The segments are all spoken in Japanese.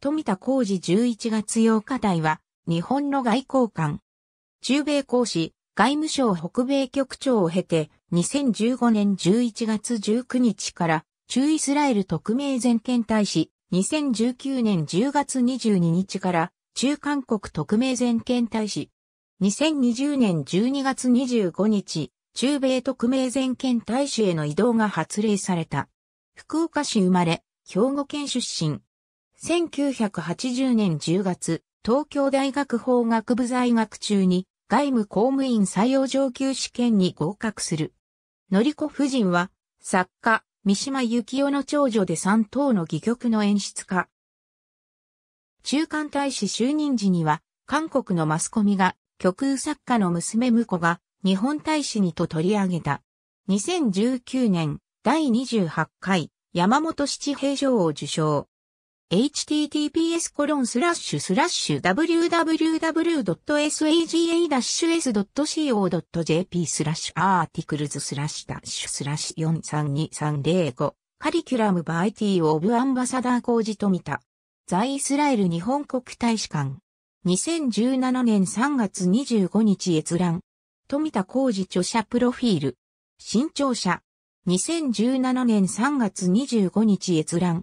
富田浩二11月8日台は、日本の外交官。中米公使、外務省北米局長を経て、2015年11月19日から、中イスラエル特命全権大使、2019年10月22日から、中韓国特命全権大使。2020年12月25日、中米特命全権大使への移動が発令された。福岡市生まれ、兵庫県出身。1980年10月、東京大学法学部在学中に外務公務員採用上級試験に合格する。のりこ夫人は、作家、三島由紀夫の長女で三等の戯曲の演出家。中間大使就任時には、韓国のマスコミが、極右作家の娘婿が、日本大使にと取り上げた。2019年、第28回、山本七平賞を受賞。https スラッシュスラッシュ www.saga-s.co.jp スラッシュアーティクルズスラッシュッシュスラッシュ432305カリキュラムバイティーオブアンバサダー工事富田在イスラエル日本国大使館2017年3月25日閲覧富田工事著者プロフィール新潮社2017年3月25日閲覧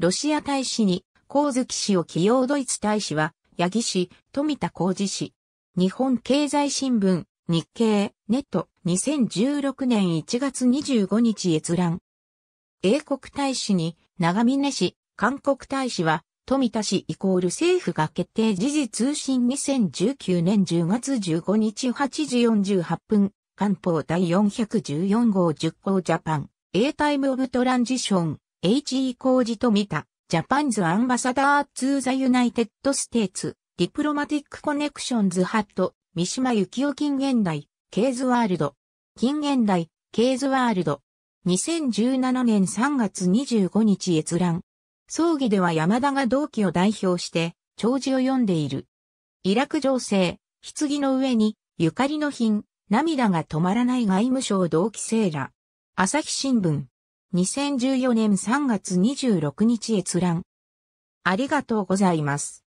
ロシア大使に、光月氏を起用ドイツ大使は、八木氏、富田浩二氏。日本経済新聞、日経、ネット、2016年1月25日閲覧。英国大使に、長峰氏、韓国大使は、富田氏イコール政府が決定時事通信2019年10月15日8時48分、官報第414号10号ジャパン、A タイムオブトランジション。H.E. 工事と見た、ジャパンズアンバサダーツーザユナイテッドステーツ、ディプロマティックコネクションズハット、三島由紀夫近現代、ケーズワールド。近現代、ケーズワールド。2017年3月25日閲覧。葬儀では山田が同期を代表して、弔辞を読んでいる。イラク情勢、棺の上に、ゆかりの品、涙が止まらない外務省同期生ら。朝日新聞。2014年3月26日閲覧。ありがとうございます。